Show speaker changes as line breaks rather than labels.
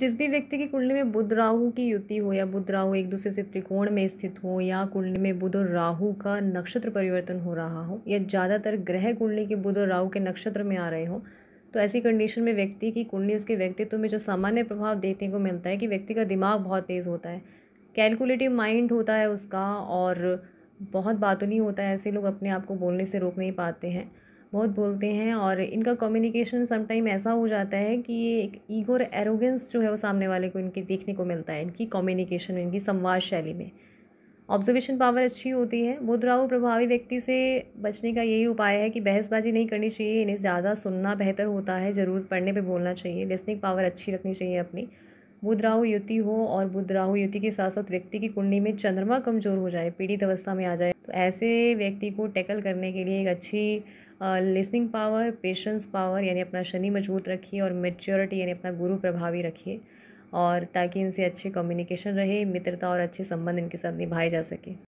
जिस भी व्यक्ति की कुंडली में बुध राहु की युति हो या बुध राहु एक दूसरे से त्रिकोण में स्थित हो या कुंडली में बुध और राहु का नक्षत्र परिवर्तन हो रहा हो या ज़्यादातर ग्रह कुंडली के बुध और राहु के नक्षत्र में आ रहे हों तो ऐसी कंडीशन में व्यक्ति की कुंडली उसके व्यक्तित्व में जो सामान्य प्रभाव देखने को मिलता है कि व्यक्ति का दिमाग बहुत तेज़ होता है कैलकुलेटिव माइंड होता है उसका और बहुत बातों नहीं होता है ऐसे लोग अपने आप को बोलने से रोक नहीं पाते हैं बहुत बोलते हैं और इनका कम्युनिकेशन समटाइम ऐसा हो जाता है कि ये एक ईगो और एरोगेंस जो है वो सामने वाले को इनके देखने को मिलता है इनकी कम्युनिकेशन इनकी संवाद शैली में ऑब्जर्वेशन पावर अच्छी होती है मुद्राओ प्रभावी व्यक्ति से बचने का यही उपाय है कि बहसबाजी नहीं करनी चाहिए इन्हें ज़्यादा सुनना बेहतर होता है ज़रूरत पड़ने पर बोलना चाहिए लिसनिंग पावर अच्छी रखनी चाहिए अपनी बुध राहु युति हो और बुध राहु युति के साथ साथ व्यक्ति की कुंडली में चंद्रमा कमज़ोर हो जाए पीड़ित अवस्था में आ जाए तो ऐसे व्यक्ति को टैकल करने के लिए एक अच्छी लिसनिंग पावर पेशेंस पावर यानी अपना शनि मजबूत रखिए और मेच्योरिटी यानी अपना गुरु प्रभावी रखिए और ताकि इनसे अच्छे कम्युनिकेशन रहे मित्रता और अच्छे संबंध इनके साथ निभाए जा सके